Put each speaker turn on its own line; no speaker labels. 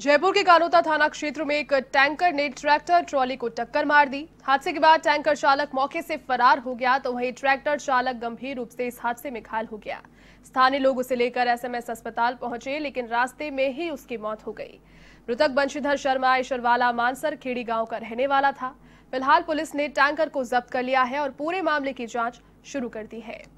जयपुर के कानोता थाना क्षेत्र में एक टैंकर ने ट्रैक्टर ट्रॉली को टक्कर मार दी हादसे के बाद टैंकर चालक मौके से फरार हो गया तो वहीं ट्रैक्टर चालक गंभीर रूप से इस हादसे में घायल हो गया स्थानीय लोग उसे लेकर एसएमएस अस्पताल पहुंचे लेकिन रास्ते में ही उसकी मौत हो गई मृतक बंशीधर शर्मा ईश्वरवाला मानसर खेड़ी गांव का रहने वाला था फिलहाल पुलिस ने टैंकर को जब्त कर लिया है और पूरे मामले की जांच शुरू कर दी है